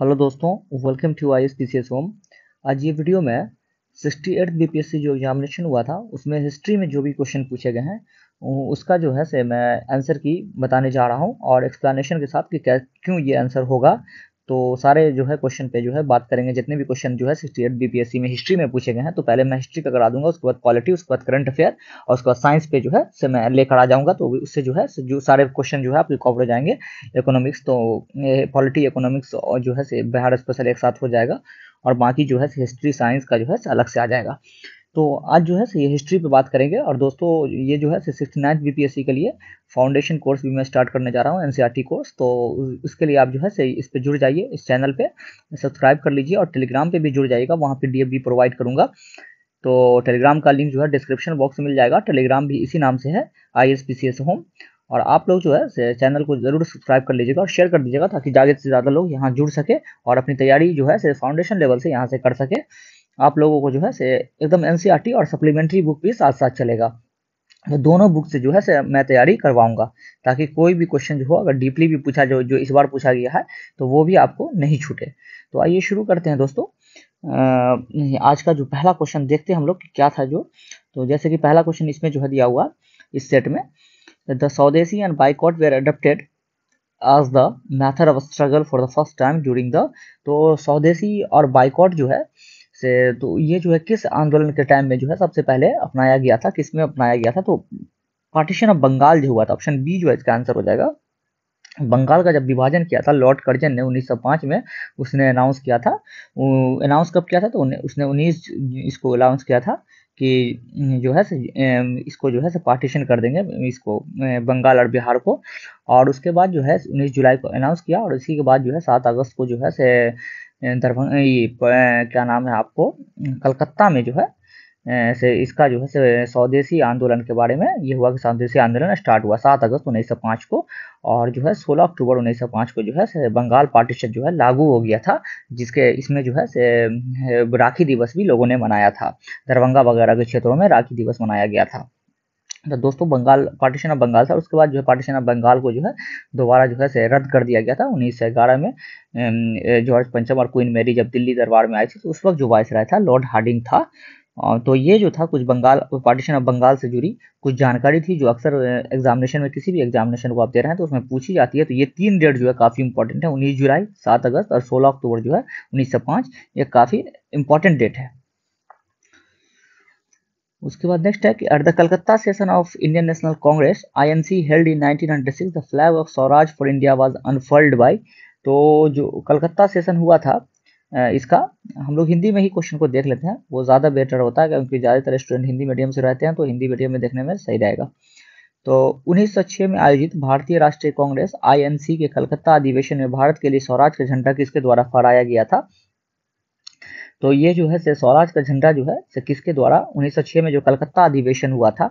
hello दोस्तों welcome to I S P C S home आज ये वीडियो में sixty eight B P S C जो examination हुआ था उसमें हिस्ट्री में जो भी क्वेश्चन पूछे गए हैं उसका जो है से मैं आंसर की बताने जा रहा हूँ और एक्सप्लेनेशन के साथ कि क्या क्यों ये आंसर होगा तो सारे जो है क्वेश्चन पे जो है बात करेंगे जितने भी क्वेश्चन जो है सिक्सटी एट बीपीएससी में हिस्ट्री में पूछे गए हैं तो पहले मैं हिस्ट्री का करा दूंगा उसके बाद क्वालिटी उसके बाद करंट अफेयर और उसके बाद साइंस पे जो है से मैं लेकर आ जाऊंगा तो उससे जो है जो सारे क्वेश्चन जो है आपके कवर हो जाएंगे इकोनॉमिक्स तो पॉलिटी इकोनॉमिक्स और जो है से बिहार स्पेशल एक साथ हो जाएगा और बाकी जो है हिस्ट्री साइंस का जो है अलग से आ जाएगा तो आज जो है ये हिस्ट्री पे बात करेंगे और दोस्तों ये जो है सिक्सटी नाइन्थ बी के लिए फाउंडेशन कोर्स भी मैं स्टार्ट करने जा रहा हूँ एन कोर्स e तो उसके लिए आप जो है से इस पे जुड़ जाइए इस चैनल पे सब्सक्राइब कर लीजिए और टेलीग्राम पे भी जुड़ जाइएगा वहाँ पे डी भी प्रोवाइड करूँगा तो टेलीग्राम का लिंक जो है डिस्क्रिप्शन बॉक्स में मिल जाएगा टेलीग्राम भी इसी नाम से है आई होम और आप लोग जो है चैनल को जरूर सब्सक्राइब कर लीजिएगा और शेयर कर दीजिएगा ताकि ज़्यादा से ज़्यादा लोग यहाँ जुड़ सके और अपनी तैयारी जो है फाउंडेशन लेवल से यहाँ से कर सके आप लोगों को जो है से एकदम एन e और सप्लीमेंट्री बुक भी साथ साथ चलेगा तो दोनों बुक से जो है से मैं तैयारी करवाऊंगा ताकि कोई भी क्वेश्चन जो हो अगर डीपली भी पूछा जो जो इस बार पूछा गया है तो वो भी आपको नहीं छूटे तो आइए शुरू करते हैं दोस्तों आज का जो पहला क्वेश्चन देखते हैं हम लोग कि क्या था जो तो जैसे कि पहला क्वेश्चन इसमें जो है दिया हुआ इस सेट में the Swadeshi and boycott were adopted as the method of struggle for the first time during the तो स्वदेशी और बाइकॉट जो है से तो ये जो है किस आंदोलन के टाइम में जो है सबसे पहले अपनाया गया था किस में अपनाया गया था तो पार्टीशन ऑफ बंगाल जो हुआ था ऑप्शन बी जो है इसका आंसर हो जाएगा बंगाल का जब विभाजन किया था लॉर्ड कर्जन ने 1905 में उसने अनाउंस किया था अनाउंस कब किया था तो उसने 19 इसको अनाउंस किया था कि जो है इसको जो है से पार्टीशन कर देंगे इसको बंगाल और बिहार को और उसके बाद जो है उन्नीस जुलाई को अनाउंस किया और इसी के बाद जो है सात अगस्त को जो है से दरभंगा ये क्या नाम है आपको कलकत्ता में जो है से इसका जो है स्वदेशी आंदोलन के बारे में ये हुआ कि स्वदेशी आंदोलन स्टार्ट हुआ सात अगस्त उन्नीस सौ पाँच को और जो है सोलह अक्टूबर उन्नीस सौ पाँच को जो है बंगाल पार्टीशन जो है लागू हो गया था जिसके इसमें जो है से राखी दिवस भी लोगों ने मनाया था दरभंगा वगैरह के क्षेत्रों में राखी दिवस मनाया गया था तो दोस्तों बंगाल पार्टीशन ऑफ बंगाल था उसके बाद जो है पार्टीशन ऑफ बंगाल को जो है दोबारा जो है से रद्द कर दिया गया था उन्नीस सौ ग्यारह में जॉर्ज पंचम और क्वीन मेरी जब दिल्ली दरबार में आई थी तो उस वक्त जो वायस राय था लॉर्ड हार्डिंग था तो ये जो था कुछ बंगाल पार्टीशन ऑफ बंगाल से जुड़ी कुछ जानकारी थी जो अक्सर एग्जामिनेशन में किसी भी एग्जामिनेशन को आप दे रहे हैं तो उसमें पूछी जाती है तो ये तीन डेट जो है काफ़ी इंपॉर्टेंट है उन्नीस जुलाई सात अगस्त और सोलह अक्टूबर जो है उन्नीस ये काफ़ी इंपॉर्टेंट डेट है उसके बाद नेक्स्ट है कि at the Calcutta session of Indian National Congress INC held in 1996 the flag of Swaraj for India was unfurled by तो जो कलकत्ता सेशन हुआ था इसका हम लोग हिंदी में ही क्वेश्चन को देख लेते हैं वो ज़्यादा बेटर होता है क्योंकि ज़्यादातर स्टूडेंट हिंदी मीडियम से रहते हैं तो हिंदी मीडियम में देखने में सही रहेगा तो उन्नीस में आयोजित भारतीय राष्ट्रीय कांग्रेस आई के कलकत्ता अधिवेशन में भारत के लिए स्वराज का झंडा किसके द्वारा फहराया गया था तो ये जो है से स्वराज का झंडा जो है से किसके द्वारा 1906 में जो कलकत्ता अधिवेशन हुआ था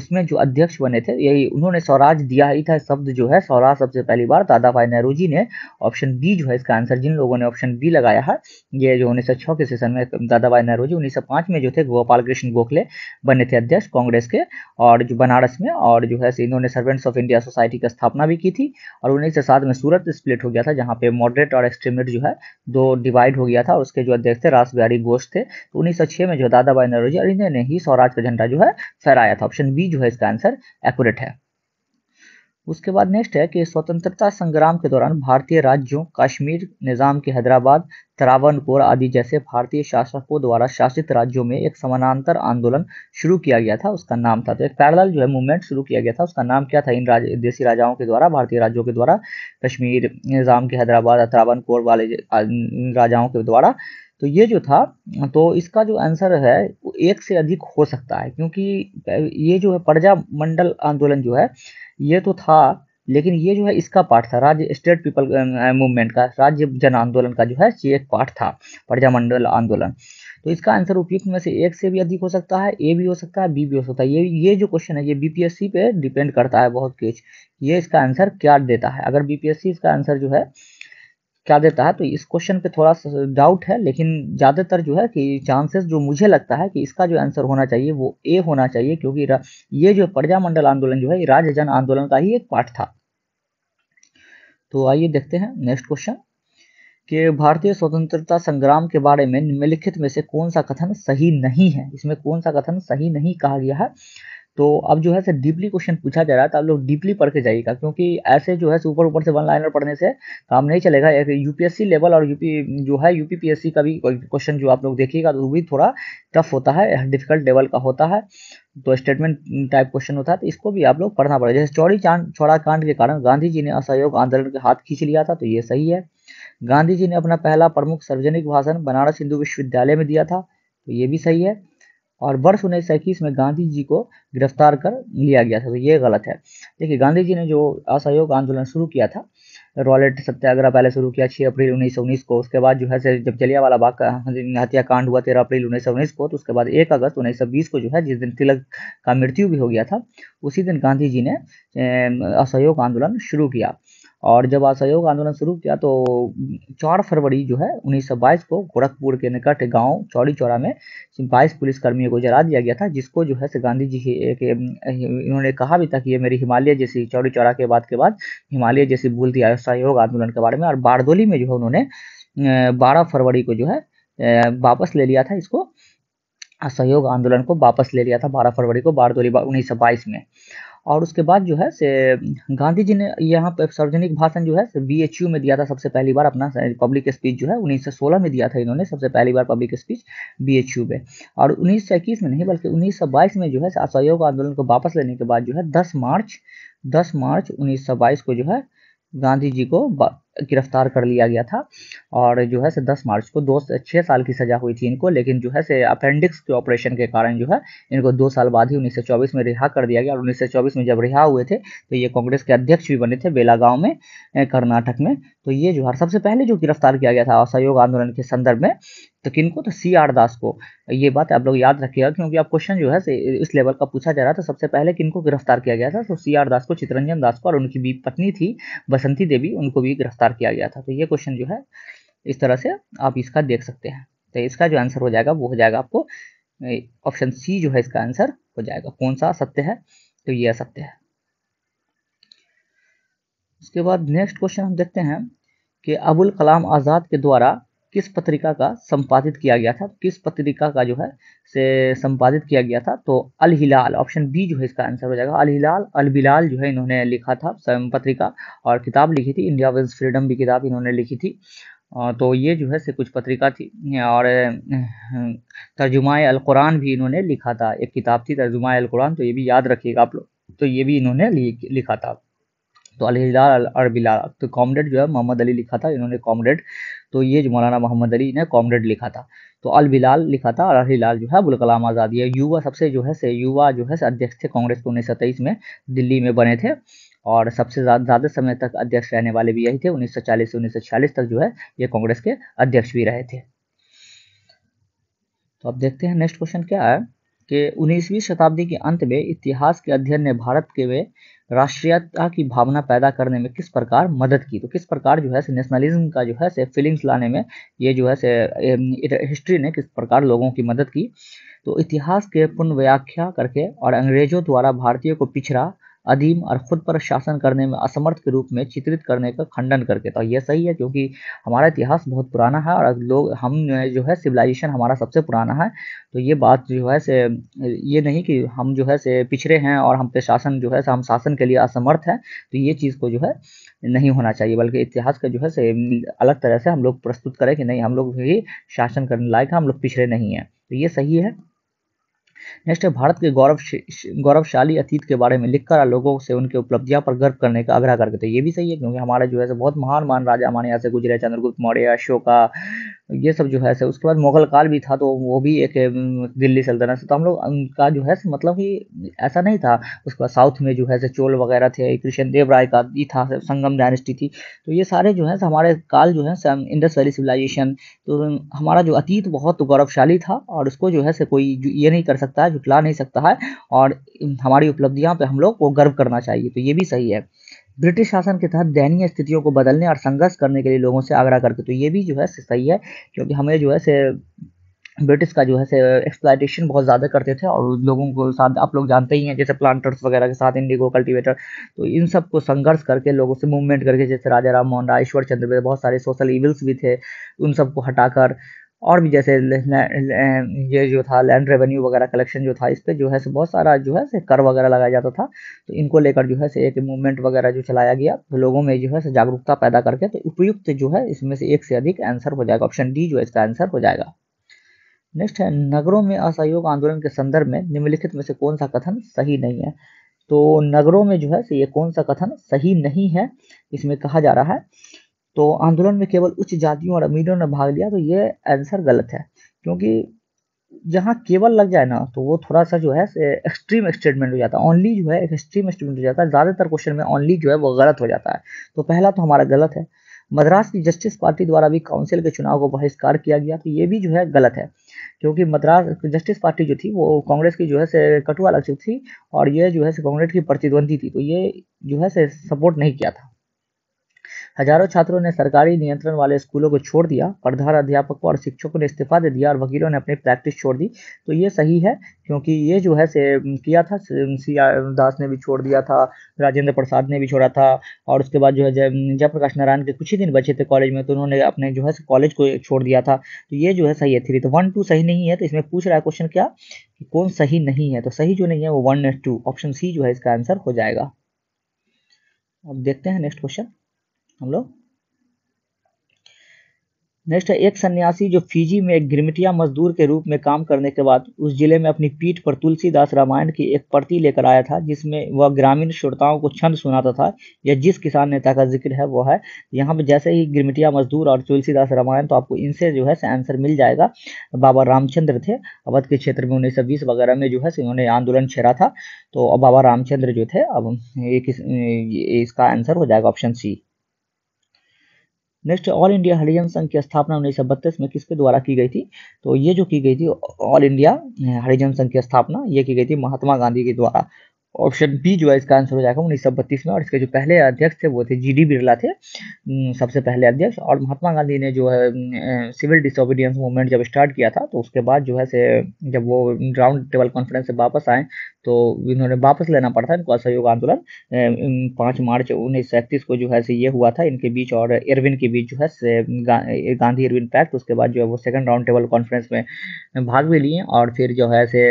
उसमें जो अध्यक्ष बने थे यही उन्होंने स्वराज दिया ही था शब्द जो है स्वराज सबसे पहली बार दादा भाई नेहरू जी ने ऑप्शन बी जो है इसका आंसर जिन लोगों ने ऑप्शन बी लगाया है ये जो उन्नीस के सेशन में दादा भाई नेहरू जी उन्नीस में जो थे गोपाल कृष्ण गोखले बने थे अध्यक्ष कांग्रेस के और जो बनारस में और जो है इन्होंने सर्वेंट्स ऑफ इंडिया सोसाइटी की स्थापना भी की थी और उन्नीस में सूरत स्प्लिट हो गया था जहाँ पे मॉडरेट और एक्सट्रीमेट जो है दो डिवाइड हो गया था उसके जो अध्यक्ष थे राज बिहारी घोष थे तो उन्नीस में जो दादा भाई नरोजी और इन्होंने ही स्वराज का झंडा जो है फहराया था ऑप्शन बी जो है इसका आंसर एक्यूरेट है उसके बाद नेक्स्ट है कि स्वतंत्रता संग्राम के दौरान भारतीय राज्यों कश्मीर निजाम के हैदराबाद त्रावणकोर आदि जैसे भारतीय शासकों द्वारा शासित राज्यों में एक समानांतर आंदोलन शुरू किया गया था उसका नाम था तो एक पैरल जो है मूवमेंट शुरू किया गया था उसका नाम क्या था इन राज, देशी राजाओं के द्वारा भारतीय राज्यों के द्वारा कश्मीर निजाम के हैदराबाद त्रावणकोर वाले राजाओं के द्वारा तो ये जो था तो इसका जो आंसर है वो एक से अधिक हो सकता है क्योंकि ये जो है प्रजा मंडल आंदोलन जो है ये तो था लेकिन ये जो है इसका पार्ट था राज्य स्टेट पीपल मूवमेंट का राज्य जन आंदोलन का जो है ये एक पार्ट था प्रजामंडल आंदोलन तो इसका आंसर उपयुक्त में से एक से भी अधिक हो सकता है ए भी हो सकता है बी भी हो सकता है ये ये जो क्वेश्चन है ये बीपीएससी पे डिपेंड करता है बहुत कुछ ये इसका आंसर क्या देता है अगर बीपीएससी इसका आंसर जो है क्या देता है तो इस क्वेश्चन पे थोड़ा सा डाउट है लेकिन ज़्यादातर जो है कि चांसेस जो मुझे लगता है कि इसका जो आंसर होना चाहिए वो ए होना चाहिए क्योंकि ये जो प्रजामंडल आंदोलन जो है ये राज्य जन आंदोलन का ही एक पार्ट था तो आइए देखते हैं नेक्स्ट क्वेश्चन कि भारतीय स्वतंत्रता संग्राम के बारे में निम्नलिखित में से कौन सा कथन सही नहीं है इसमें कौन सा कथन सही नहीं कहा गया है तो अब जो है सर डीपली क्वेश्चन पूछा जा रहा है तो आप लोग डीपली पढ़ के जाइएगा क्योंकि ऐसे जो है ऊपर ऊपर से वन लाइनर पढ़ने से काम नहीं चलेगा एक यूपीएससी लेवल और यूपी जो है यूपीपीएससी का भी क्वेश्चन जो आप लोग देखिएगा तो वो भी थोड़ा टफ होता है डिफिकल्ट लेवल का होता है तो स्टेटमेंट टाइप क्वेश्चन होता है तो इसको भी आप लोग पढ़ना पड़ेगा जैसे चौड़ी चांद छोड़ा कांड के कारण गांधी जी ने असहयोग आंदोलन के हाथ खींच लिया था तो ये सही है गांधी जी ने अपना पहला प्रमुख सार्वजनिक भाषण बनारस हिंदू विश्वविद्यालय में दिया था तो ये भी सही है और वर्ष उन्नीस में गांधी जी को गिरफ्तार कर लिया गया था तो ये गलत है देखिए गांधी जी ने जो असहयोग आंदोलन शुरू किया था रॉलेट सत्याग्रह पहले शुरू किया 6 अप्रैल 1919 को उसके बाद जो है से जब जलियावाला बाग का हत्याकांड हुआ 13 अप्रैल 1919 को तो उसके बाद 1 अगस्त 1920 को जो है जिस दिन तिलक का मृत्यु भी हो गया था उसी दिन गांधी जी ने असहयोग आंदोलन शुरू किया और जब असहयोग आंदोलन शुरू किया तो 4 फरवरी जो है उन्नीस को गोरखपुर के निकट गांव चौड़ी चौरा में बाईस पुलिसकर्मियों को जला दिया गया था जिसको जो है गांधी जी के इन्होंने कहा भी था कि ये मेरी हिमालय जैसी चौड़ी चौरा के बाद के बाद हिमालय जैसी भूल दिया असहयोग आंदोलन के बारे में और बारदोली में जो है उन्होंने बारह फरवरी को जो है वापस ले लिया था इसको असहयोग आंदोलन को वापस ले लिया था 12 फरवरी को बारदोली उन्नीस सौ में और उसके बाद जो है से गांधी जी ने यहाँ पर सार्वजनिक भाषण जो है बी एच में दिया था सबसे पहली बार अपना पब्लिक स्पीच जो है उन्नीस में दिया था इन्होंने सबसे पहली बार पब्लिक स्पीच बी एच में और उन्नीस में नहीं बल्कि उन्नीस में जो है असहयोग आंदोलन को वापस लेने के बाद जो है दस मार्च दस मार्च उन्नीस को जो है गांधी जी को गिरफ्तार कर लिया गया था और जो है से 10 मार्च को दो छः साल की सज़ा हुई थी इनको लेकिन जो है से अपेंडिक्स के ऑपरेशन के कारण जो है इनको दो साल बाद ही 1924 में रिहा कर दिया गया और 1924 में जब रिहा हुए थे तो ये कांग्रेस के अध्यक्ष भी बने थे बेलागांव में कर्नाटक में तो ये जो है सबसे पहले जो गिरफ्तार किया गया था असहयोग आंदोलन के संदर्भ में तो किन को तो सी आर दास को ये बात आप लोग याद रखिएगा क्योंकि आप क्वेश्चन जो है इस लेवल का पूछा जा रहा था सबसे पहले किन को गिरफ्तार किया गया था तो सी आर दास को चितरंजन दास को और उनकी भी पत्नी थी बसंती देवी उनको भी गिरफ्तार किया गया था तो ये क्वेश्चन जो है इस तरह से आप इसका देख सकते हैं तो इसका जो आंसर हो जाएगा वो हो जाएगा आपको ऑप्शन सी जो है इसका आंसर हो जाएगा कौन सा सत्य है तो ये असत्य है उसके बाद नेक्स्ट क्वेश्चन हम देखते हैं कि अबुल कलाम आज़ाद के द्वारा किस पत्रिका का संपादित किया गया था किस पत्रिका का जो है से संपादित किया गया था तो अल हिलाल ऑप्शन बी जो है इसका आंसर हो जाएगा अल हिलाल अल बिलाल जो है इन्होंने लिखा था पत्रिका और किताब लिखी थी इंडिया विज फ्रीडम भी किताब इन्होंने लिखी थी तो ये जो है से कुछ पत्रिका थी और तर्जुमा कुरान भी इन्होंने लिखा था एक किताब थी तर्जुमा अल कुरान तो ये भी याद रखिएगा आप लोग तो ये भी इन्होंने लिखा था तो अल हिलाल अल बिलाल तो कॉमरेड जो है मोहम्मद अली लिखा था इन्होंने कॉमरेड तो ये जो मौलाना मोहम्मद अली ने कॉमरेड लिखा था तो अल बिलाल लिखा था और अल जो है अबुल कलाम आज़ाद ये युवा सबसे जो है से युवा जो है अध्यक्ष थे कांग्रेस के उन्नीस में दिल्ली में बने थे और सबसे ज़्यादा समय तक अध्यक्ष रहने वाले भी यही थे 1940 से 1946 तक जो है ये कांग्रेस के अध्यक्ष भी रहे थे तो अब देखते हैं नेक्स्ट क्वेश्चन क्या है के उन्नीसवीं शताब्दी के अंत में इतिहास के अध्ययन ने भारत के वे राष्ट्रीयता की भावना पैदा करने में किस प्रकार मदद की तो किस प्रकार जो है से नेशनलिज्म का जो है से फीलिंग्स लाने में ये जो है से हिस्ट्री ने किस प्रकार लोगों की मदद की तो इतिहास के व्याख्या करके और अंग्रेजों द्वारा भारतीयों को पिछड़ा अधीम और खुद पर शासन करने में असमर्थ के रूप में चित्रित करने का खंडन करके तो ये सही है क्योंकि हमारा इतिहास बहुत पुराना है और लोग हम जो है सिविलाइजेशन हमारा सबसे पुराना है तो ये बात जो है से ये नहीं कि हम जो है से पिछड़े हैं और हम पे शासन जो है से हम शासन के लिए असमर्थ हैं तो ये चीज़ को जो है नहीं होना चाहिए बल्कि इतिहास का जो है से अलग तरह से हम लोग प्रस्तुत करें कि नहीं हम लोग भी शासन करने लायक हम लोग पिछड़े नहीं हैं तो ये सही है नेक्स्ट है भारत के गौरव गौरवशाली अतीत के बारे में लिखकर लोगों से उनके उपलब्धियां पर गर्व करने का आग्रह करते थे ये भी सही है क्योंकि हमारे जो है बहुत महान महान राजा हमारे यहाँ से गुजरे चंद्रगुप्त मौर्य अशोका ये सब जो है से उसके बाद मुगल काल भी था तो वो भी एक दिल्ली सल्तनत तो हम लोग उनका जो है से मतलब कि ऐसा नहीं था उसके बाद साउथ में जो है से चोल वगैरह थे कृष्ण देव राय का भी था संगम डायनेस्टी थी तो ये सारे जो है हमारे काल जो है इंडस वैली सिविलाइजेशन तो हमारा जो अतीत बहुत गौरवशाली था और उसको जो है से कोई ये नहीं कर सकता है जुटला नहीं सकता है और हमारी उपलब्धियाँ पर हम लोग को गर्व करना चाहिए तो ये भी सही है ब्रिटिश शासन के तहत दयनीय स्थितियों को बदलने और संघर्ष करने के लिए लोगों से आग्रह करके तो ये भी जो है सही है क्योंकि हमें जो है से ब्रिटिश का जो है से एक्सप्लाइटेशन बहुत ज़्यादा करते थे और लोगों को साथ आप लोग जानते ही हैं जैसे प्लांटर्स वगैरह के साथ इंडिगो कल्टीवेटर तो इन सब को संघर्ष करके लोगों से मूवमेंट करके जैसे राजा राम मोहन राय ईश्वर चंद्र बहुत सारे सोशल इविल्स भी थे उन सबको हटाकर और भी जैसे ये जो था लैंड रेवेन्यू वगैरह कलेक्शन जो था इस पर जो है से बहुत सारा जो है से कर वगैरह लगाया जाता था तो इनको लेकर जो है से एक मूवमेंट वगैरह जो चलाया गया तो लोगों में जो है से जागरूकता पैदा करके तो उपयुक्त जो है इसमें से एक से अधिक आंसर हो जाएगा ऑप्शन डी जो है इसका आंसर हो जाएगा नेक्स्ट है नगरों में असहयोग आंदोलन के संदर्भ में निम्नलिखित में से कौन सा कथन सही नहीं है तो नगरों में जो है से ये कौन सा कथन सही नहीं है इसमें कहा जा रहा है तो आंदोलन में केवल उच्च जातियों और अमीरों ने भाग लिया तो ये आंसर गलत है क्योंकि जहाँ केवल लग जाए ना तो वो थोड़ा सा जो है एक्सट्रीम स्टेटमेंट हो जाता है ओनली जो है एक्सट्रीम स्टेटमेंट हो जाता है ज़्यादातर क्वेश्चन में ओनली जो है वो गलत हो जाता है तो पहला तो हमारा गलत है मद्रास की जस्टिस पार्टी द्वारा भी काउंसिल के चुनाव को बहिष्कार किया गया तो ये भी जो है गलत है क्योंकि मद्रास जस्टिस पार्टी जो थी वो कांग्रेस की जो है से कटुआ लक्ष्य थी और ये जो है कांग्रेस की प्रतिद्वंदी थी तो ये जो है से सपोर्ट नहीं किया था हजारों छात्रों ने सरकारी नियंत्रण वाले स्कूलों को छोड़ दिया प्रधान अध्यापकों और शिक्षकों ने इस्तीफा दे दिया और वकीलों ने अपनी प्रैक्टिस छोड़ दी तो ये सही है क्योंकि ये जो है से किया था सी दास ने भी छोड़ दिया था राजेंद्र प्रसाद ने भी छोड़ा था और उसके बाद जो है जयप्रकाश नारायण के कुछ ही दिन बचे थे कॉलेज में तो उन्होंने अपने जो है कॉलेज को छोड़ दिया था तो ये जो है सही है थ्री तो वन टू सही नहीं है तो इसमें पूछ रहा है क्वेश्चन क्या कि कौन सही नहीं है तो सही जो नहीं है वो वन टू ऑप्शन सी जो है इसका आंसर हो जाएगा अब देखते हैं नेक्स्ट क्वेश्चन हम लोग नेक्स्ट है एक सन्यासी जो फिजी में एक गिरमिटिया मजदूर के रूप में काम करने के बाद उस जिले में अपनी पीठ पर तुलसीदास रामायण की एक प्रति लेकर आया था जिसमें वह ग्रामीण श्रोताओं को छंद सुनाता था या जिस किसान नेता का जिक्र है वह है यहाँ पे जैसे ही गिरमिटिया मजदूर और तुलसीदास रामायण तो आपको इनसे जो है आंसर मिल जाएगा बाबा रामचंद्र थे अवध के क्षेत्र में उन्नीस वगैरह में जो है उन्होंने आंदोलन छेड़ा था तो बाबा रामचंद्र जो थे अब ये किस इसका आंसर हो जाएगा option C next all India Harijan Sangh की स्थापना उन्नीस में किसके द्वारा की गई थी तो ये जो की गई थी ऑल इंडिया हरिजन संघ की स्थापना ये की गई थी महात्मा गांधी के द्वारा ऑप्शन बी जो है इसका आंसर हो जाएगा उन्नीस सौ बत्तीस में और इसके जो पहले अध्यक्ष थे वो थे जी डी बिरला थे सबसे पहले अध्यक्ष और महात्मा गांधी ने जो है सिविल डिसोबीडियंस मूवमेंट जब स्टार्ट किया था तो उसके बाद जो है से जब वो राउंड टेबल कॉन्फ्रेंस से वापस आए तो इन्होंने वापस लेना पड़ा था इनको असहयोग आंदोलन पाँच मार्च उन्नीस को जो है से ये हुआ था इनके बीच और इरविन के बीच जो है गांधी इरविन पैक्ट उसके बाद जो है वो सेकंड राउंड टेबल कॉन्फ्रेंस में भाग भी लिए और फिर जो है से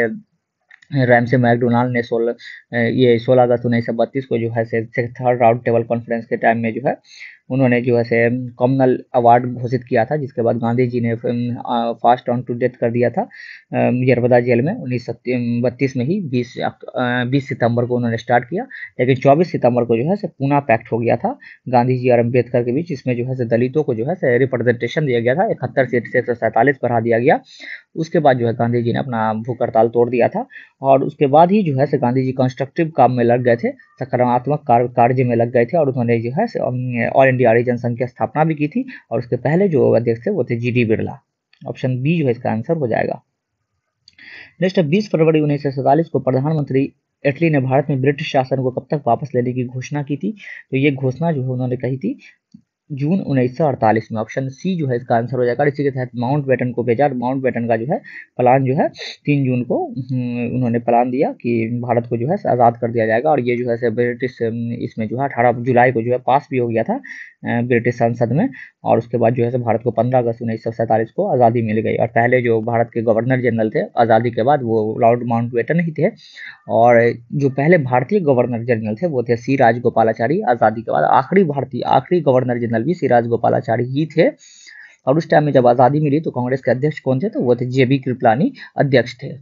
रैमसे मैकडोनाल्ड ने सोलह ये सोलह अगस्त उन्नीस सौ बत्तीस को जो है से थर्ड राउंड टेबल कॉन्फ्रेंस के टाइम में जो है उन्होंने जो है कॉमनल अवार्ड घोषित किया था जिसके बाद गांधी जी ने फास्ट ऑन टू डेथ कर दिया था यरबदा जेल में उन्नीस बत्तीस में ही बीस बीस सितंबर को उन्होंने स्टार्ट किया लेकिन चौबीस सितंबर को जो है पूना पैक्ट हो गया था गांधी जी और अम्बेडकर के बीच इसमें जो है दलितों को जो है रिप्रेजेंटेशन दिया गया था इकहत्तर सीट से एक सौ सैंतालीस बढ़ा दिया गया उसके बाद जो है गांधी जी ने अपना भूख हड़ताल तोड़ दिया था और उसके बाद ही जो है गांधी जी कंस्ट्रक्टिव काम में लग गए थे सकारात्मक कार्य में लग गए थे और उन्होंने जो है ऑल इंडिया आर्य की स्थापना भी की थी और उसके पहले जो अध्यक्ष थे वो थे G D Birla option B जो है इसका आंसर हो जाएगा नेक्स्ट बीस फरवरी उन्नीस को प्रधानमंत्री इटली ने भारत में ब्रिटिश शासन को कब तक वापस लेने की घोषणा की थी तो ये घोषणा जो है उन्होंने कही थी जून उन्नीस में ऑप्शन सी जो है इसका आंसर हो जाएगा इसी के तहत माउंट बैटन को भेजा और माउंट बैटन का जो है प्लान जो है तीन जून को हम्म, उन्होंने प्लान दिया कि भारत को जो है आज़ाद कर दिया जाएगा और ये जो है ब्रिटिश इसमें जो है अठारह जुलाई को जो है पास भी हो गया था ब्रिटिश संसद में और उसके बाद जो है भारत को पंद्रह अगस्त उन्नीस सौ सैंतालीस को आज़ादी मिल गई और पहले जो भारत के गवर्नर जनरल थे आज़ादी के बाद वो लॉर्ड माउंटबेटन ही थे और जो पहले भारतीय गवर्नर जनरल थे वो थे सी राजगोपालाचारी आज़ादी के बाद आखिरी भारतीय आखिरी गवर्नर जनरल भी सी राजगोपालाचारी ही थे और उस टाइम में जब आज़ादी मिली तो कांग्रेस के अध्यक्ष कौन थे तो वो थे जे बी कृपलानी अध्यक्ष थे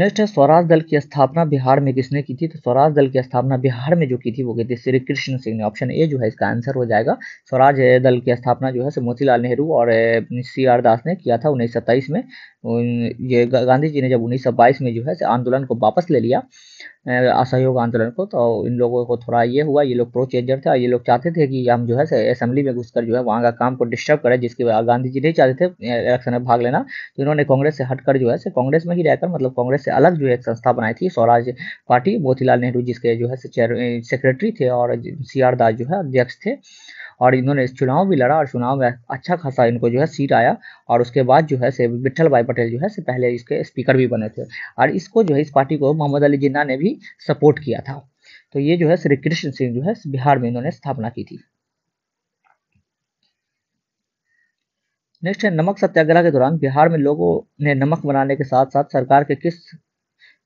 नेक्स्ट है स्वराज दल की स्थापना बिहार में किसने की थी तो स्वराज दल की स्थापना बिहार में जो की थी वो कहती थी श्री कृष्ण सिंह ने ऑप्शन ए जो है इसका आंसर हो जाएगा स्वराज दल की स्थापना जो है मोतीलाल नेहरू और सी आर दास ने किया था उन्नीस में ये गांधी जी ने जब 1922 में जो है आंदोलन को वापस ले लिया असहयोग आंदोलन को तो इन लोगों को थोड़ा ये हुआ ये लोग प्रो चेंजर थे ये लोग चाहते थे कि हम जो है असेंबली में घुसकर जो है वहाँ का काम को डिस्टर्ब करें जिसके बाद गांधी जी नहीं चाहते थे इलेक्शन में भाग लेना तो इन्होंने कांग्रेस से हटकर जो है कांग्रेस में ही रहकर मतलब कांग्रेस से अलग जो है एक संस्था बनाई थी स्वराज पार्टी मोतीलाल नेहरू जिसके जो है सेक्रेटरी थे और सी दास जो है अध्यक्ष थे और इन्होंने चुनाव भी लड़ा और चुनाव में अच्छा खासा इनको जो है सीट आया और उसके बाद जो है से विट्ठल भाई पटेल जो है से पहले इसके स्पीकर भी बने थे और इसको जो है इस पार्टी को मोहम्मद अली जिन्ना ने भी सपोर्ट किया था तो ये जो है श्री कृष्ण सिंह जो है बिहार में इन्होंने स्थापना की थी नेक्स्ट है नमक सत्याग्रह के दौरान बिहार में लोगों ने नमक बनाने के साथ साथ सरकार के किस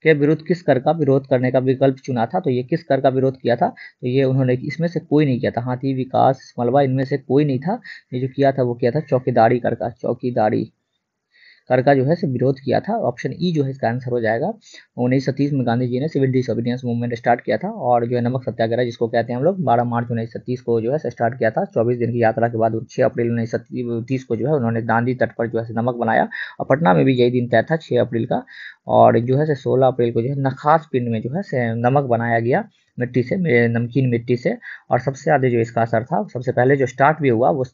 के विरुद्ध किस कर का विरोध करने का विकल्प चुना था तो ये किस कर का विरोध किया था तो ये उन्होंने इसमें से कोई नहीं किया था हाथी विकास मलबा इनमें से कोई नहीं था ये जो किया था वो किया था चौकीदारी कर का चौकीदारी कर का जो है विरोध किया था ऑप्शन ई e जो है इसका आंसर हो जाएगा उन्नीस में गांधी जी ने सिविल डिसोबीडियंस मूवमेंट स्टार्ट किया था और जो है नमक सत्याग्रह जिसको कहते हैं हम लोग बारह मार्च उन्नीस को जो है स्टार्ट किया था चौबीस दिन की यात्रा के बाद छह अप्रैल उन्नीस को जो है उन्होंने गांधी तट पर जो है नमक बनाया और पटना में भी यही दिन तय था छः अप्रैल का और जो है सोलह अप्रैल को जो है नखास पिंड में जो है नमक बनाया गया मिट्टी से नमकीन मिट्टी से और सबसे ज़्यादा जो इसका असर था सबसे पहले जो स्टार्ट भी हुआ वो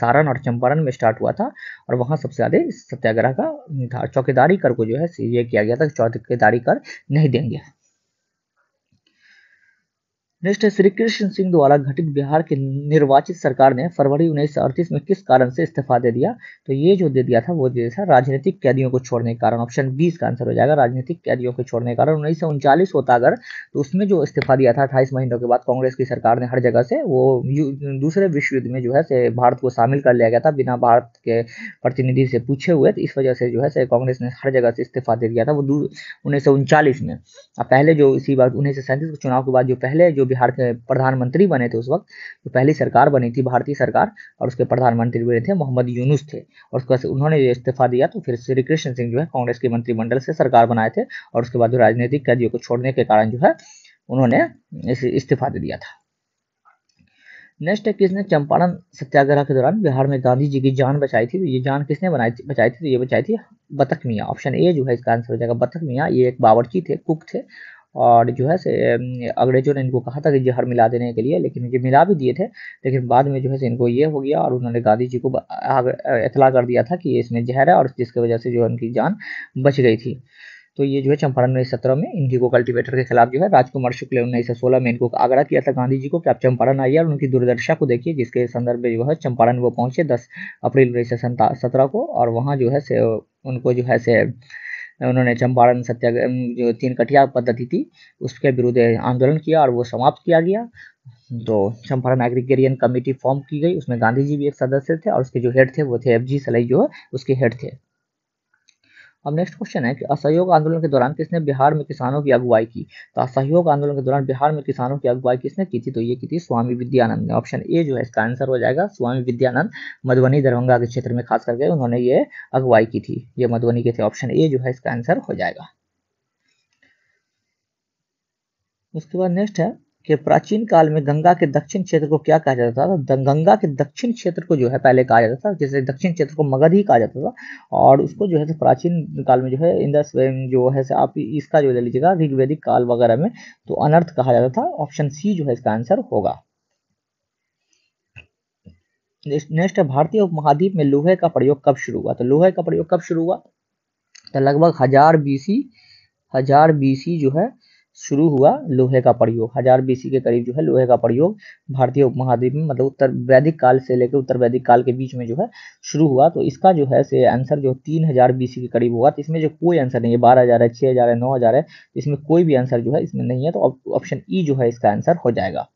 सारण और चंपारण में स्टार्ट हुआ था और वहाँ सबसे ज़्यादा इस सत्याग्रह का था चौकीदारी कर को जो है ये किया गया था चौकीदारी कर नहीं देंगे नेक्स्ट है श्री कृष्ण सिंह द्वारा घटित बिहार की निर्वाचित सरकार ने फरवरी उन्नीस में किस कारण से इस्तीफा दे दिया तो ये जो दे दिया था वो दे दिया था राजनीतिक कैदियों को छोड़ने के कारण ऑप्शन बीस का आंसर हो जाएगा राजनीतिक कैदियों को छोड़ने के कारण उन्नीस होता अगर तो उसमें जो इस्तीफा दिया था अट्ठाईस महीनों के बाद कांग्रेस की सरकार ने हर जगह से वो दूसरे विश्व युद्ध में जो है से भारत को शामिल कर लिया गया था बिना भारत के प्रतिनिधि से पूछे हुए तो इस वजह से जो है कांग्रेस ने हर जगह से इस्तीफा दे दिया था वो उन्नीस में पहले जो इसी बात उन्नीस सौ के चुनाव के बाद जो पहले जो बिहार के प्रधानमंत्री बने थे उस वक्त तो पहली सरकार बनी थी भारतीय सरकार और उसके प्रधानमंत्री बने थे मोहम्मद यूनुस थे और उसके बाद उन्होंने जो इस्तीफा दिया तो फिर श्री कृष्ण सिंह जो है कांग्रेस के मंत्रिमंडल से सरकार बनाए थे और उसके बाद जो राजनीतिक कैदियों को छोड़ने के कारण जो है उन्होंने इस्तीफा दे दिया था नेक्स्ट है किसने चंपारण सत्याग्रह के दौरान बिहार में गांधी जी की जान बचाई थी तो ये जान किसने बनाई थी बचाई थी तो ये बचाई थी बतख मियाँ ऑप्शन ए जो है इसका आंसर हो जाएगा बतख मियाँ ये एक बावरची थे कुक थे और जो है से अंग्रेजों ने इनको कहा था कि जहर मिला देने के लिए लेकिन ये मिला भी दिए थे लेकिन बाद में जो है से इनको ये हो गया और उन्होंने गांधी जी को इतला कर दिया था कि इसमें जहर है और जिसकी वजह से जो उनकी जान बच गई थी तो ये जो है चंपारण उन्नीस सत्रह में इंडिगो कल्टीवेटर के खिलाफ जो है राजकुमार शुक्ल उन्नीस सौ सोलह में इनको आग्रह किया था गांधी जी को कि आप चंपारण आइए और उनकी दुर्दशा को देखिए जिसके संदर्भ में जो है चंपारण वो पहुंचे दस अप्रैल उन्नीस सौ सत्रह को और वहाँ जो है से उनको जो है से उन्होंने चंपारण सत्याग्रह जो तीन कटिया पद्धति थी उसके विरुद्ध आंदोलन किया और वो समाप्त किया गया तो चंपारण एग्रीगेरियन कमेटी फॉर्म की गई उसमें गांधी जी भी एक सदस्य थे और उसके जो हेड थे वो थे एफ जी सलई जो है उसके हेड थे अब नेक्स्ट क्वेश्चन है कि असहयोग आंदोलन के दौरान किसने बिहार में किसानों की अगुवाई की तो असहयोग आंदोलन के दौरान बिहार में किसानों की अगुवाई किसने की थी तो ये की थी स्वामी विद्यानंद ने ऑप्शन ए जो है इसका आंसर हो जाएगा स्वामी विद्यानंद मधुबनी दरभंगा के क्षेत्र में खास करके उन्होंने ये अगुवाई की थी ये मधुबनी के थे ऑप्शन ए जो है इसका आंसर हो जाएगा उसके बाद नेक्स्ट है कि प्राचीन काल में गंगा के दक्षिण क्षेत्र को क्या कहा जाता था गंगा के दक्षिण क्षेत्र को जो है पहले कहा जाता था जैसे दक्षिण क्षेत्र को मगध ही कहा जाता था और उसको जो है तो प्राचीन काल में जो है इंदर स्वयं जो है आप इसका जो ले लीजिएगा ऋग्वेदिक काल वगैरह में तो अनर्थ कहा जाता था ऑप्शन सी जो है इसका आंसर होगा नेक्स्ट भारतीय उपमहाद्वीप में लोहे का प्रयोग कब शुरू हुआ तो लोहे का प्रयोग कब शुरू हुआ तो लगभग हजार बीसी हजार बीसी जो है शुरू हुआ लोहे का प्रयोग हजार बीसी के करीब जो है लोहे का प्रयोग भारतीय उपमहाद्वीप में मतलब उत्तर वैदिक काल से लेकर उत्तर वैदिक काल के बीच में जो है शुरू हुआ तो इसका जो है से आंसर जो तीन हजार बीसी के करीब हुआ तो इसमें जो कोई आंसर नहीं है बारह हजार है छह हजार है नौ हजार है इसमें कोई भी आंसर जो है इसमें नहीं है तो ऑप्शन ई जो है इसका आंसर हो जाएगा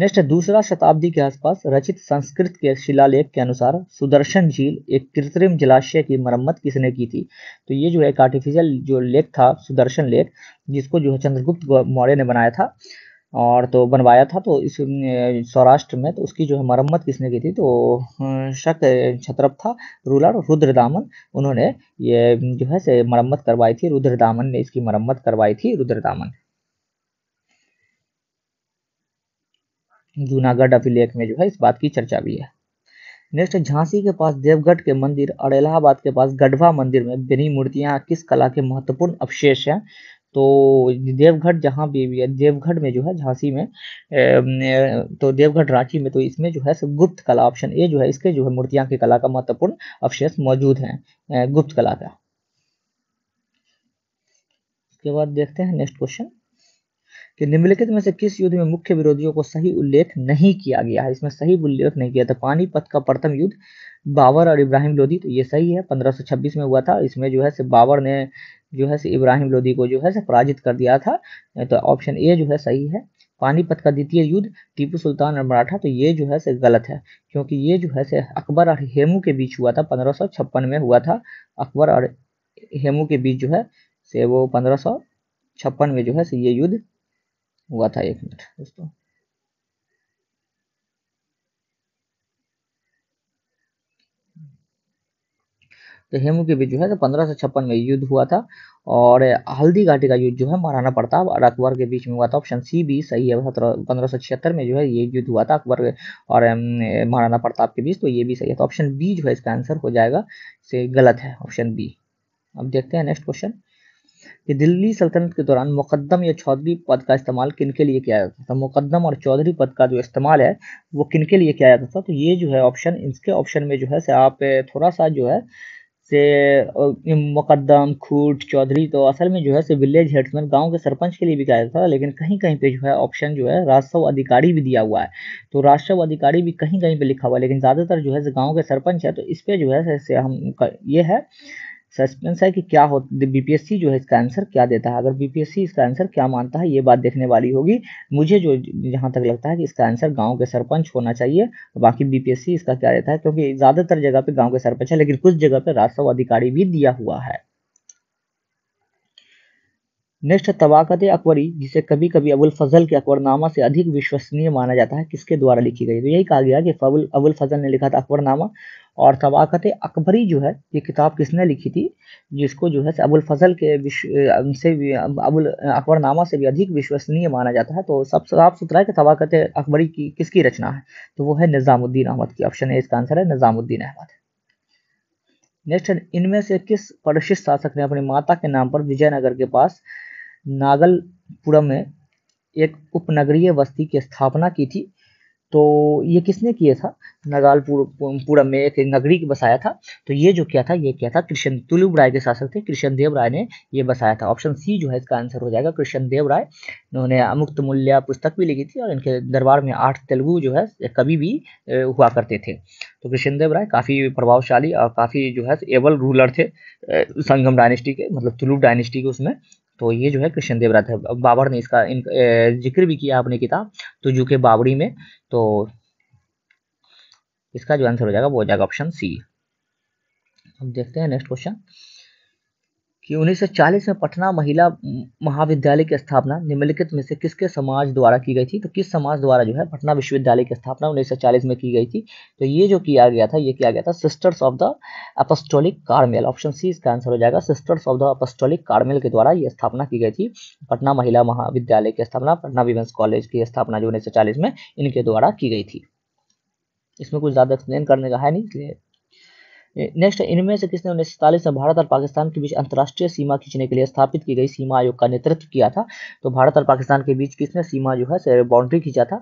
नेक्स्ट दूसरा शताब्दी के आसपास रचित संस्कृत के शिलालेख के अनुसार सुदर्शन झील एक कृत्रिम जलाशय की मरम्मत किसने की थी तो ये जो एक आर्टिफिशियल जो लेख था सुदर्शन लेक जिसको जो है चंद्रगुप्त मौर्य ने बनाया था और तो बनवाया था तो इस सौराष्ट्र में तो उसकी जो है मरम्मत किसने की थी तो शक छत्रप था रूलर रुद्रदामन उन्होंने ये जो है से मरम्मत करवाई थी रुद्रदामन ने इसकी मरम्मत करवाई थी रुद्रदामन जूनागढ़ अभिलेख में जो है इस बात की चर्चा भी है नेक्स्ट झांसी के पास देवगढ़ के मंदिर और इलाहाबाद के पास गढ़वा मंदिर में बनी मूर्तियां किस कला के महत्वपूर्ण अवशेष हैं तो देवघर जहाँ भी है देवघर में जो है झांसी में तो देवगढ़ रांची में तो इसमें जो है गुप्त कला ऑप्शन ए जो है इसके जो है मूर्तियां की कला का महत्वपूर्ण अवशेष मौजूद है गुप्त कला का उसके बाद देखते हैं नेक्स्ट क्वेश्चन कि निम्नलिखित में से किस युद्ध में मुख्य विरोधियों को सही उल्लेख नहीं किया गया है इसमें सही उल्लेख नहीं किया था पानीपत का प्रथम युद्ध बाबर और इब्राहिम लोधी तो ये सही है 1526 में हुआ था इसमें जो है से बाबर ने जो है से इब्राहिम लोधी को जो है से पराजित कर दिया था तो ऑप्शन ए जो है सही है पानीपत का द्वितीय युद्ध टीपू सुल्तान और मराठा तो ये जो है से गलत है क्योंकि ये जो है से अकबर और हेमू के बीच हुआ था पंद्रह में हुआ था अकबर और हेमू के बीच जो है से वो पंद्रह में जो है से ये युद्ध हुआ था एक मिनट दोस्तों तो हेमू के बीच जो है तो पंद्रह सौ छप्पन में युद्ध हुआ था और हल्दी घाटी का युद्ध जो है महाराणा प्रताप और अकबर के बीच में हुआ था ऑप्शन सी भी सही है सत्रह पंद्रह सौ छिहत्तर में जो है ये युद्ध हुआ था अकबर और महाराणा प्रताप के बीच तो ये भी सही है तो ऑप्शन बी जो है इसका आंसर हो जाएगा से गलत है ऑप्शन बी अब देखते हैं नेक्स्ट क्वेश्चन कि दिल्ली सल्तनत के दौरान मुकदम या चौधरी पद का इस्तेमाल किन के लिए किया जाता था मुकदम और चौधरी पद का जो इस्तेमाल है वो किन के लिए किया जाता था तो ये जो है ऑप्शन इसके ऑप्शन में जो है से आप थोड़ा सा जो है से मुकदम खूट चौधरी तो असल में जो है से विलेज हेड्समैन गांव के सरपंच के लिए भी कहा था लेकिन कहीं कहीं पे जो है ऑप्शन जो है राजस्व अधिकारी भी दिया हुआ है तो राजस्व अधिकारी भी कहीं कहीं पे लिखा हुआ है लेकिन ज़्यादातर जो है गांव के सरपंच है तो इस पर जो है से हम ये है सस्पेंस है कि क्या हो बीपीएससी जो है इसका आंसर क्या देता है अगर बीपीएससी इसका आंसर क्या मानता है ये बात देखने वाली होगी मुझे जो जहाँ तक लगता है कि इसका आंसर गांव के सरपंच होना चाहिए तो बाकी बीपीएससी इसका क्या देता है क्योंकि ज़्यादातर जगह पे गांव के सरपंच है लेकिन कुछ जगह पे राजस्व अधिकारी भी दिया हुआ है नेक्स्ट तबाकत अकबरी जिसे कभी कभी अबुल फजल के अकबरनामा से अधिक विश्वसनीय माना जाता है किसके द्वारा लिखी गई तो यही कहा गया कि अबुल अबुल फजल ने लिखा था अकबरनामा और तबाकत अकबरी जो है ये किताब किसने लिखी थी जिसको जो है अबुल फजल के विश्व से अबुल अकबरनामा से भी अधिक विश्वसनीय माना जाता है तो सब साफ सुथरा है कि तबाकत अकबरी की किसकी रचना है तो वो है निज़ामुद्दीन अहमद की ऑप्शन ए इसका आंसर है निज़ामुद्दीन अहमद नेक्स्ट इनमें से किस परिशिष्ट शासक ने अपनी माता के नाम पर विजयनगर के पास नागलपुरम में एक उपनगरीय बस्ती की स्थापना की थी तो ये किसने किया था नगालपुरम में एक नगरी बसाया था तो ये जो किया था ये क्या था कृष्ण तुलुब राय के शासक थे कृष्ण देव राय ने ये बसाया था ऑप्शन सी जो है इसका आंसर हो जाएगा कृष्ण देव राय उन्होंने अमुक्त मूल्य पुस्तक भी लिखी थी और इनके दरबार में आठ तेलुगु जो है कभी भी हुआ करते थे तो कृष्ण देव राय काफ़ी प्रभावशाली और काफ़ी जो है एवल रूलर थे संगम डायनेस्टी के मतलब तुलुब डायनेस्टी के उसमें तो ये जो है कृष्णदेव राय बाबर ने इसका इन जिक्र भी किया अपनी किताब तो जू के बाबरी में तो इसका जो आंसर हो जाएगा वो हो जाएगा ऑप्शन सी अब देखते हैं नेक्स्ट क्वेश्चन कि 1940 में पटना महिला महाविद्यालय की स्थापना निम्नलिखित में से किसके समाज द्वारा की गई थी तो किस समाज द्वारा जो है पटना विश्वविद्यालय की स्थापना 1940 में की गई थी तो ये जो किया गया था ये किया गया था sisters of the Apostolic Carmel option C इसका आंसर हो जाएगा sisters of the Apostolic Carmel के द्वारा ये स्थापना की गई थी पटना महिला महाविद्यालय की स्थापना पटना विमेंस कॉलेज की स्थापना जो उन्नीस में इनके द्वारा की गई थी इसमें कुछ ज़्यादा एक्सप्लेन करने का है नहीं इसलिए नेक्स्ट इनमें से किसने उन्नीस सैंतालीस में भारत और पाकिस्तान के बीच अंतर्राष्ट्रीय सीमा खींचने के लिए स्थापित की गई सीमा आयोग का नेतृत्व किया था तो भारत और पाकिस्तान के बीच किसने सीमा जो है बाउंड्री खींचा था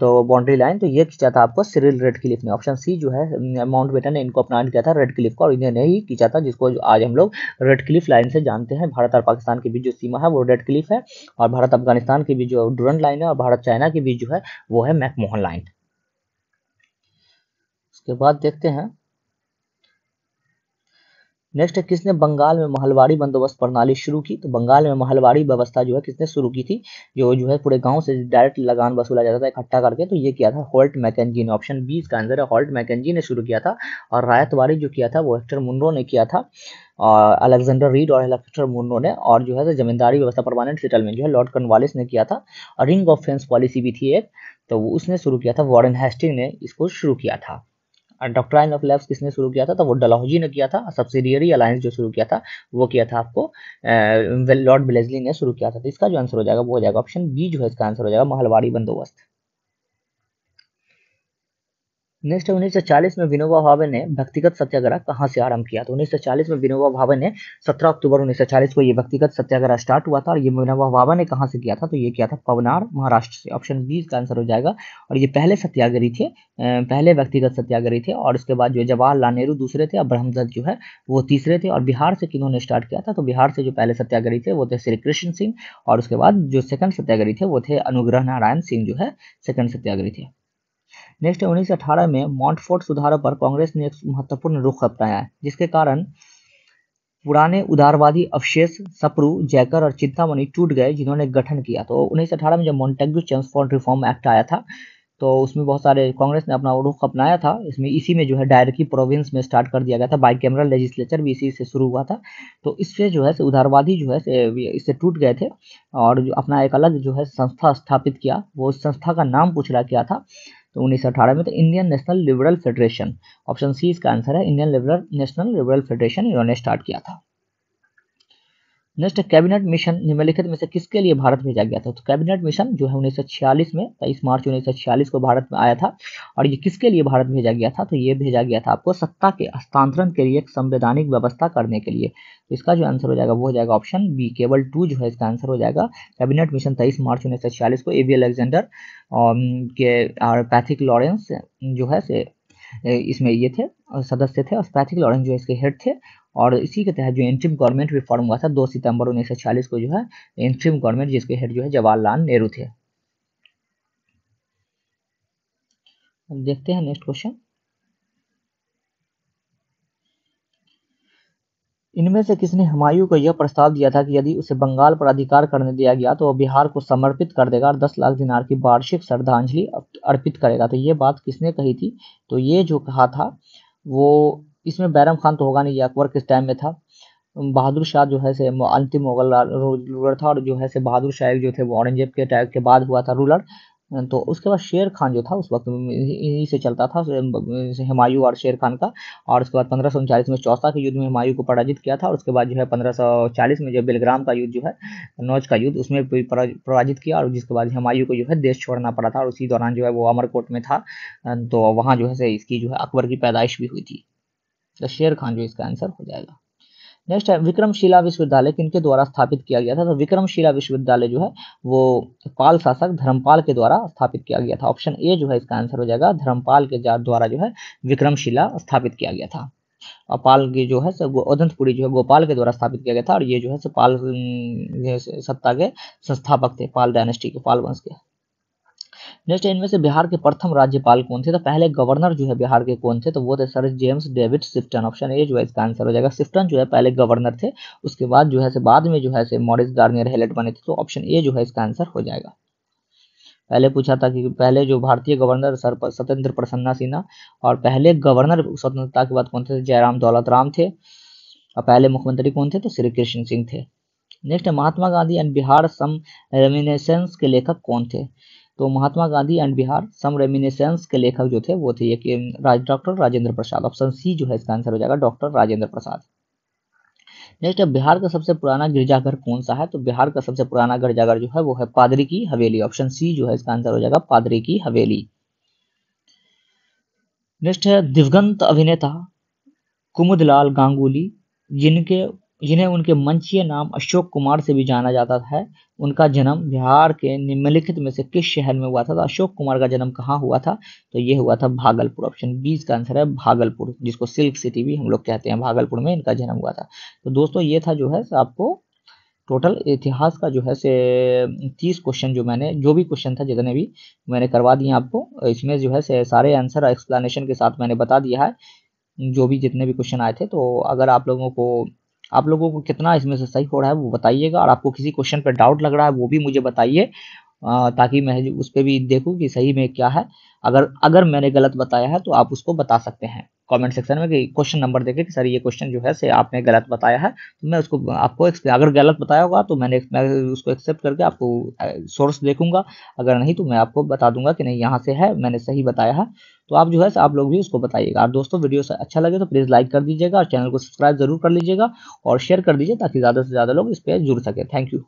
तो बाउंड्री लाइन तो ये खींचा था आपको सिरिल रेड क्लिफ ने ऑप्शन सी जो है माउंट बेटन ने इनको अपना किया था रेड क्लिफ को और इन्हें नहीं खींचा था जिसको आज हम लोग रेड क्लिफ लाइन से जानते हैं भारत और पाकिस्तान के बीच जो सीमा है वो रेड क्लिफ है और भारत अफगानिस्तान के बीच जो डुरंट लाइन है और भारत चाइना के बीच जो है वो है मैकमोहन लाइन उसके बाद देखते हैं नेक्स्ट है किसने बंगाल में महलवाड़ी बंदोबस्त प्रणाली शुरू की तो बंगाल में महलवाड़ी व्यवस्था जो है किसने शुरू की थी जो जो है पूरे गांव से डायरेक्ट लगान वसूला जाता था इकट्ठा करके तो ये किया था हॉल्ट मैकेजी ने ऑप्शन बी इसका आंसर है हॉल्ट मैकेजी ने शुरू किया था और रायतवाड़ी जो किया था वो एक्टर मुंडो ने किया था और अलेक्जेंडर रीड और एलेक्टर मुर्नो ने और जो है जमींदारी व्यवस्था परमानेंट सेटलमेंट जो है लॉर्ड कन्वालिस ने किया था और रिंग ऑफ फेंस पॉलिसी भी थी एक तो उसने शुरू किया था वॉरन हेस्टिंग ने इसको शुरू किया था डॉक्ट्राइन ऑफ लैब्स किसने शुरू किया था तो वो डलहौजी ने किया था सब्सिडियरी अलायंस जो शुरू किया था वो किया था आपको लॉर्ड बिलेजली ने शुरू किया था तो इसका जो आंसर हो जाएगा वो हो जाएगा ऑप्शन बी जो है इसका आंसर हो जाएगा महलवाड़ी बंदोबस्त नेक्स्ट है उन्नीस में विनोबा भावे ने व्यक्तिगत सत्याग्रह कहाँ से आरंभ किया तो उन्नीस में विनोबा भावे ने 17 अक्टूबर 1940 को ये व्यक्तिगत सत्याग्रह स्टार्ट हुआ था और ये विनोबा भावे ने कहाँ से किया था तो ये किया था पवनार महाराष्ट्र से ऑप्शन बी का आंसर हो जाएगा और ये पहले सत्याग्रही थे पहले व्यक्तिगत सत्याग्रही थे और उसके बाद जो जवाहरलाल नेहरू दूसरे थे और ब्रह्मदत्त जो है वो तीसरे थे और बिहार से किन्होंने स्टार्ट किया था तो बिहार से जो पहले सत्याग्रही थे वो थे श्री कृष्ण सिंह और उसके बाद जो सेकंड सत्याग्रही थे वो थे अनुग्रह नारायण सिंह जो है सेकंड सत्याग्रही थे नेक्स्ट है उन्नीस में मॉन्टफोर्ट सुधारों पर कांग्रेस ने एक महत्वपूर्ण रुख अपनाया जिसके कारण पुराने उदारवादी अवशेष सप्रू जैकर और चिंतामणि टूट गए जिन्होंने गठन किया तो उन्नीस में जब Montagu Chelmsford reform act आया था तो उसमें बहुत सारे कांग्रेस ने अपना रुख अपनाया था इसमें इसी में जो है डायरकी प्रोविंस में स्टार्ट कर दिया गया था बाई कैमरल लेजिस्लेचर भी इसी से शुरू हुआ था तो इससे जो है से उदारवादी जो है से इससे टूट गए थे और अपना एक अलग जो है संस्था स्थापित किया वो संस्था का नाम पूछ रहा क्या था तो उन्नीस में तो Indian National Liberal Federation option C इसका आंसर है Indian Liberal National Liberal Federation इन्होंने स्टार्ट किया था नेक्स्ट कैबिनेट मिशन निम्नलिखित में से किसके लिए भारत भेजा गया था तो कैबिनेट मिशन जो है उन्नीस में तेईस मार्च उन्नीस को भारत में आया था और ये किसके लिए भारत भेजा गया था तो ये भेजा गया था आपको सत्ता के हस्तांतरण के लिए एक संवैधानिक व्यवस्था करने के लिए तो इसका जो आंसर हो जाएगा वो हो जाएगा ऑप्शन बी केवल टू जो है इसका आंसर हो जाएगा कैबिनेट मिशन तेईस मार्च उन्नीस को ए बी अलेक्जेंडर के और पैथिक लॉरेंस जो है से इसमें ये थे सदस्य थे और पैथिक लॉरेंस जो इसके हेड थे और इसी के तहत जो इंट्रीम गवर्नमेंट भी फॉर्म हुआ था दो सितंबर 1940 को जो है इंट्रीम गवर्नमेंट जिसके हेड जो है जवाहरलाल नेहरू थे देखते हैं नेक्स्ट क्वेश्चन इनमें से किसने हमायूं को यह प्रस्ताव दिया था कि यदि उसे बंगाल पर अधिकार करने दिया गया तो वह बिहार को समर्पित कर देगा और दस लाख दिनार की वार्षिक श्रद्धांजलि अर्पित करेगा तो ये बात किसने कही थी तो ये जो कहा था वो इसमें बैरम खान तो होगा नहीं अकबर किस टाइम में था बहादुर शाह जो है से अंतिम मुगल रूलर था और जो है से बहादुर शाह जो थे वो औरंगजेब के अटैक के बाद हुआ था रूलर तो उसके बाद शेर खान जो था उस वक्त इन्हीं से चलता था हिमायू और शेर खान का और उसके बाद पंद्रह सौ उनचालीस में चौथा के युद्ध में हुमायूं को पराजित किया था और उसके बाद जो है पंद्रह सौ चालीस में जो बेलग्राम का युद्ध जो है नौज का युद्ध उसमें पराजित किया और जिसके बाद हुमायूं को जो है देश छोड़ना पड़ा था और उसी दौरान जो है वो अमरकोट में था तो वहाँ जो है से इसकी जो है अकबर की पैदाइश भी हुई थी शेर खान जो इसका आंसर हो जाएगा नेक्स्ट है विक्रमशिला विश्वविद्यालय किनके द्वारा स्थापित किया गया था तो विक्रमशिला विश्वविद्यालय जो है वो पाल शासक धर्मपाल के द्वारा स्थापित किया गया था ऑप्शन ए जो है इसका आंसर हो जाएगा धर्मपाल के द्वारा जो है विक्रमशिला स्थापित किया गया था और पाल की जो है औदंतपुरी जो है गोपाल के द्वारा स्थापित किया गया था और ये जो है पाल सत्ता के संस्थापक थे पाल डायनेस्टी के पाल वंश के नेक्स्ट इनमें से बिहार के प्रथम राज्यपाल कौन थे तो पहले गवर्नर जो है बिहार के कौन थे तो वो थे sir James David Sifton option A जो है इसका आंसर हो जाएगा सिफ्टन जो है पहले गवर्नर थे उसके बाद जो है से बाद में जो है से मॉरिस गार्नियर हेलेट बने थे तो ऑप्शन ए जो है इसका आंसर हो जाएगा पहले पूछा था कि पहले जो भारतीय गवर्नर सर सत्येंद्र प्रसन्ना सिन्हा और पहले गवर्नर स्वतंत्रता के बाद कौन थे जयराम दौलत राम थे और पहले मुख्यमंत्री कौन थे तो श्री कृष्ण सिंह थे next Mahatma Gandhi and Bihar some reminiscences के लेखक कौन थे तो Mahatma Gandhi and Bihar some reminiscences के लेखक जो थे वो थे एक राज, doctor Rajendra Prasad option C जो है इसका आंसर हो जाएगा डॉक्टर राजेंद्र प्रसाद नेक्स्ट है बिहार का सबसे पुराना गिरजाघर कौन सा है तो बिहार का सबसे पुराना गिरजाघर जो है वो है पादरी की हवेली ऑप्शन सी जो है इसका आंसर हो जाएगा पादरी की हवेली नेक्स्ट है दिवगंत अभिनेता कुमुदलाल गांगुली जिनके जिन्हें उनके मंचीय नाम अशोक कुमार से भी जाना जाता है उनका जन्म बिहार के निम्नलिखित में से किस शहर में हुआ था तो अशोक कुमार का जन्म कहाँ हुआ था तो ये हुआ था भागलपुर ऑप्शन बीस का आंसर है भागलपुर जिसको सिल्क सिटी भी हम लोग कहते हैं भागलपुर में इनका जन्म हुआ था तो दोस्तों ये था जो है आपको टोटल इतिहास का जो है से तीस क्वेश्चन जो मैंने जो भी क्वेश्चन था जितने भी मैंने करवा दिए आपको इसमें जो है से सारे आंसर एक्सप्लेनेशन के साथ मैंने बता दिया है जो भी जितने भी क्वेश्चन आए थे तो अगर आप लोगों को आप लोगों को कितना इसमें से सही हो रहा है वो बताइएगा और आपको किसी क्वेश्चन पर डाउट लग रहा है वो भी मुझे बताइए ताकि मैं उस पर भी देखूँ कि सही में क्या है अगर अगर मैंने गलत बताया है तो आप उसको बता सकते हैं कमेंट सेक्शन में कि क्वेश्चन नंबर देखे कि सर ये क्वेश्चन जो है से आपने गलत बताया है तो मैं उसको आपको अगर गलत बताया होगा तो मैंने मैं उसको एक्सेप्ट करके आपको सोर्स देखूंगा अगर नहीं तो मैं आपको बता दूंगा कि नहीं यहाँ से है मैंने सही बताया है तो आप जो है आप लोग भी उसको बताइएगा और दोस्तों वीडियो अच्छा लगे तो प्लीज़ लाइक कर दीजिएगा और चैनल को सब्सक्राइब जरूर कर लीजिएगा और शेयर कर दीजिए ताकि ज़्यादा से ज़्यादा लोग इस पर जुड़ सके थैंक यू